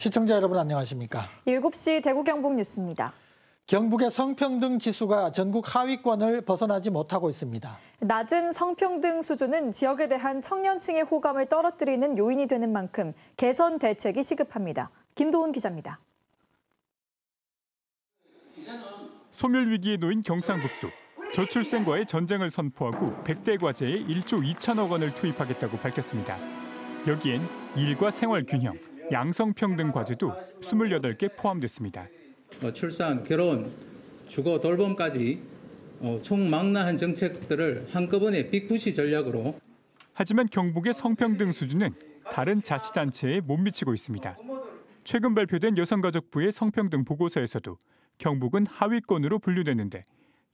시청자 여러분 안녕하십니까? 7시 대구 경북 뉴스입니다. 경북의 성평등 지수가 전국 하위권을 벗어나지 못하고 있습니다. 낮은 성평등 수준은 지역에 대한 청년층의 호감을 떨어뜨리는 요인이 되는 만큼 개선 대책이 시급합니다. 김도훈 기자입니다. 소멸 위기에 놓인 경상북도 저출생과의 전쟁을 선포하고 100대 과제에 1조 2천억 원을 투입하겠다고 밝혔습니다. 여기엔 일과 생활 균형, 양성평등 과제도 28개 포함됐습니다. 어, 출산, 결혼, 주거 돌봄까지 어, 총망라한 정책들을 한꺼번에 빅푸시 전략으로. 하지만 경북의 성평등 수준은 다른 자치단체에 못 미치고 있습니다. 최근 발표된 여성가족부의 성평등 보고서에서도 경북은 하위권으로 분류되는데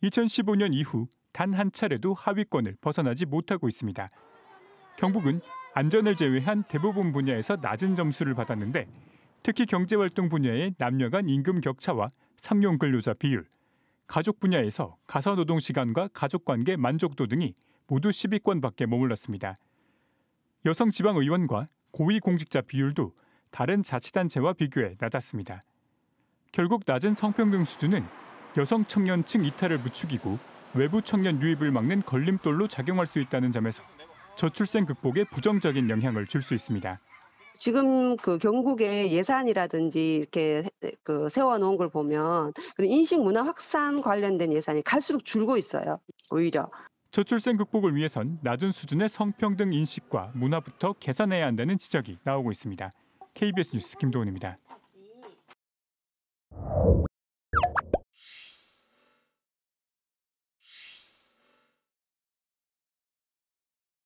2015년 이후 단 한 차례도 하위권을 벗어나지 못하고 있습니다. 경북은 안전을 제외한 대부분 분야에서 낮은 점수를 받았는데 특히 경제활동 분야의 남녀 간 임금 격차와 상용 근로자 비율, 가족 분야에서 가사노동 시간과 가족관계 만족도 등이 모두 10위권 밖에 머물렀습니다. 여성 지방의원과 고위공직자 비율도 다른 자치단체와 비교해 낮았습니다. 결국 낮은 성평등 수준은 여성 청년층 이탈을 부추기고 외부 청년 유입을 막는 걸림돌로 작용할 수 있다는 점에서 저출생 극복에 부정적인 영향을 줄 수 있습니다. 지금 그경국의 예산이라든지 이렇게 그 세워놓은 걸 보면 인식 문화 확산 관련된 예산이 갈수록 줄고 있어요. 오히려. 저출생 극복을 위해선 낮은 수준의 성평등 인식과 문화부터 개선해야 한다는 지적이 나오고 있습니다. KBS 뉴스 김도훈입니다.